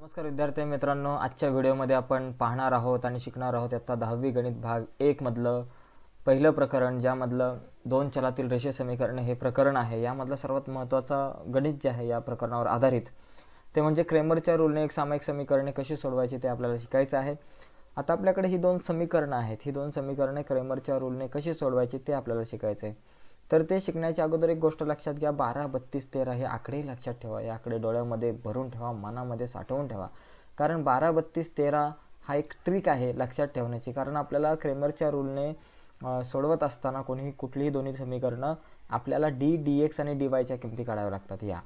नमस्कार विद्यार्थी मित्रांनो आजच्या व्हिडिओमध्ये आपण पाहणार आहोत आणि शिकणार आहोत आत्ता दहावी गणित भाग एकमधलं पहिलं प्रकरण ज्यामधलं दोन चलातील रेषे समीकरण हे प्रकरण आहे यामधलं सर्वात महत्त्वाचा गणित जे आहे या प्रकरणावर आधारित ते म्हणजे क्रेमरच्या रूलने एक सामायिक समीकरणे कशी सोडवायची ते आपल्याला शिकायचं आहे आता आपल्याकडे ही दोन समीकरणं आहेत ही दोन समीकरणे क्रेमरच्या रूलने कशी सोडवायची ते आपल्याला शिकायचं आहे तर ते शिकण्याच्या अगोदर एक गोष्ट लक्षात घ्या बारा बत्तीस तेरा हे आकडेही लक्षात ठेवा या आकडे डोळ्यामध्ये भरून ठेवा मनामध्ये साठवून ठेवा कारण बारा बत्तीस तेरा हा एक ट्रिक आहे लक्षात ठेवण्याची कारण आपल्याला क्रेमरच्या रूलने सोडवत असताना कोणीही कुठलीही दोन्ही समीकरणं आपल्याला डी डी एक्स आणि डी वायच्या किमती काढाव्या लागतात या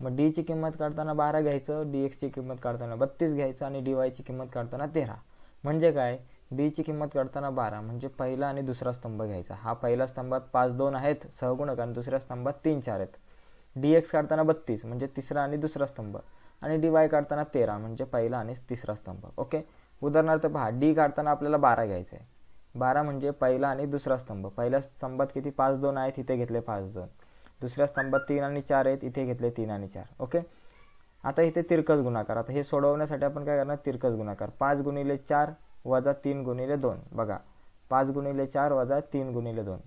मग डीची किंमत काढताना बारा घ्यायचं डी एक्सची किंमत काढताना बत्तीस घ्यायचं आणि डी वायची किंमत काढताना तेरा म्हणजे काय बीची किंमत काढताना बारा म्हणजे पहिला आणि दुसरा स्तंभ घ्यायचा हा पहिला स्तंभात पाच दोन आहेत सहगुणक आणि दुसऱ्या स्तंभात तीन चार आहेत डी एक्स काढताना बत्तीस म्हणजे तिसरा आणि दुसरा स्तंभ आणि डी वाय काढताना तेरा म्हणजे पहिला आणि तिसरा स्तंभ ओके उदाहरणार्थ पहा डी काढताना आपल्याला बारा घ्यायचं आहे बारा म्हणजे पहिला आणि दुसरा स्तंभ पहिल्या स्तंभात किती पाच दोन आहेत इथे घेतले पाच दोन दुसऱ्या स्तंभात तीन आणि चार आहेत इथे घेतले तीन आणि चार ओके आता इथे तिरकस गुणाकार आता हे सोडवण्यासाठी आपण काय करणार तिरकस गुणाकार पाच गुणिले चार वजा तीन गुणिले दोन बघा पाच गुणिले चार वजा तीन गुणिले दोन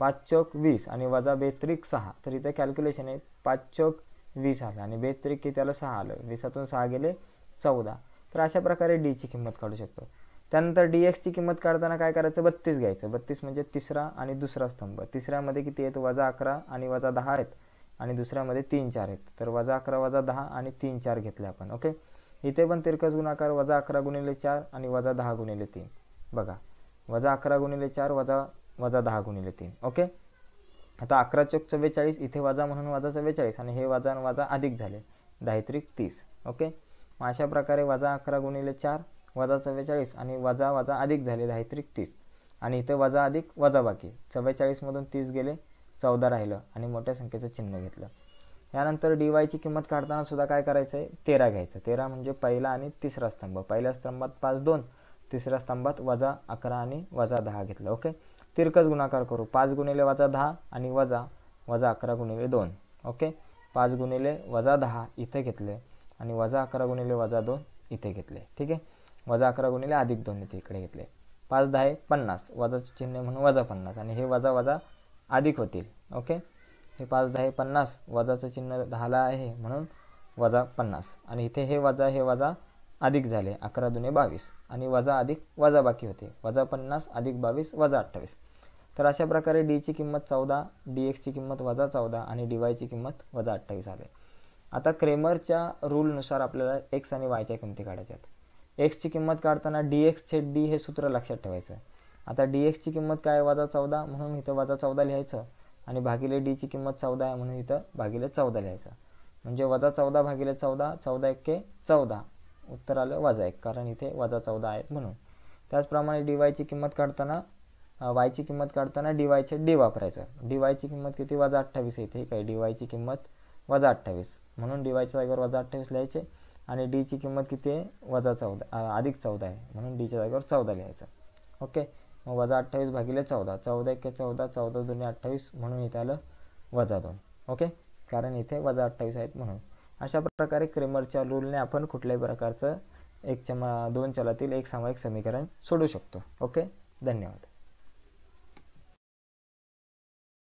पाच चौक वीस आणि वजा बेत्रिक सहा तर इथे कॅल्क्युलेशन आहे पाच चौक वीस आलं आणि बेत्रिक किती त्याला सहा आलं वीसातून सहा गेले चौदा तर अशा प्रकारे डीची किंमत काढू शकतो त्यानंतर डी एक्सची किंमत काढताना काय करायचं बत्तीस घ्यायचं बत्तीस म्हणजे तिसरा आणि दुसरा स्तंभ तिसऱ्यामध्ये किती आहेत वजा अकरा आणि वजा दहा आहेत आणि दुसऱ्यामध्ये तीन चार आहेत तर वजा अकरा वजा दहा आणि तीन चार घेतले आपण ओके इथे पण तिरकस गुणाकार वजा अकरा गुणिले चार आणि वजा दहा गुणिले तीन बघा वजा अकरा गुणिले चार वजा वजा दहा गुणिले तीन ओके आता अकरा चौक चव्वेचाळीस इथे वजा म्हणून वजा चव्वेचाळीस आणि हे वजा आणि वजा अधिक झाले दहात्रिक तीस ओके मग अशा प्रकारे वजा अकरा गुणिले चार वजा चव्वेचाळीस आणि वजा वजा अधिक झाले दहात्रिक तीस आणि इथे वजा अधिक वजा बाकी चव्वेचाळीसमधून तीस गेले चौदा राहिलं आणि मोठ्या संख्येचं चिन्ह घेतलं यानंतर डी वायची किंमत काढताना सुद्धा काय करायचं आहे तेरा घ्यायचं तेरा म्हणजे पहिला आणि तिसरा स्तंभ पहिल्या स्तंभात पाच दोन तिसऱ्या स्तंभात वजा अकरा आणि वजा दहा घेतलं ओके तिरकच गुणाकार करू पाच गुणिले वजा दहा आणि वजा वजा अकरा गुणिले दोन ओके पाच गुणिले वजा दहा इथे घेतले आणि वजा अकरा गुणिले वजा दोन इथे घेतले ठीक आहे वजा अकरा गुणिले अधिक दोन इथे इकडे घेतले पाच दहा आहे पन्नास वजाचे चिन्ह म्हणून वजा पन्नास आणि हे वजा वजा अधिक होतील ओके हे पाच दहा पन्नास वजाचं चिन्ह दहाला आहे म्हणून वजा पन्नास आणि इथे हे वजा हे वजा अधिक झाले अकरा दुने बावीस आणि वजा अधिक वजा बाकी होते वजा पन्नास अधिक बावीस वजा अठ्ठावीस तर अशा प्रकारे डीची किंमत चौदा डी एक्सची किंमत वजा चौदा आणि डी वायची किंमत वजा अठ्ठावीस आले आता क्रेमरच्या रूलनुसार आपल्याला एक्स आणि वायच्या किमती काढायच्या आहेत एक्सची किंमत काढताना डी एक्स छेड डी हे सूत्र लक्षात ठेवायचं आता डी एक्सची किंमत काय वजा चौदा म्हणून इथं वजा चौदा लिहायचं आणि भागिले डीची किंमत चौदा आहे म्हणून इथं भागिले चौदा लिहायचं म्हणजे वजा चौदा भागिले चौदा चौदा एक के चौदा उत्तर आलं वजा एक कारण इथे वजा चौदा आहेत म्हणून त्याचप्रमाणे डी वायची किंमत काढताना वायची किंमत काढताना डी वायचे डी वापरायचं डी वायची किंमत किती वजा अठ्ठावीस येते काय डी वायची किंमत वजा अठ्ठावीस म्हणून डी वायच्या जागेवर वजा अठ्ठावीस लिहायचे आणि डीची किंमत किती आहे वजा चौदा अधिक चौदा आहे म्हणून डीच्या जागेवर चौदा लिहायचं ओके मग वजा अठ्ठावीस भागिले चौदा चौदा एक चौदा चौदा जुने अठ्ठावीस म्हणून इथे आलं वजा दोन ओके कारण इथे वजा अठ्ठावीस आहेत म्हणून अशा प्रकारे क्रेमरच्या रूलने आपण कुठल्याही प्रकारचं एक चमा दोन चलातील एक सामायिक समीकरण सोडू शकतो ओके धन्यवाद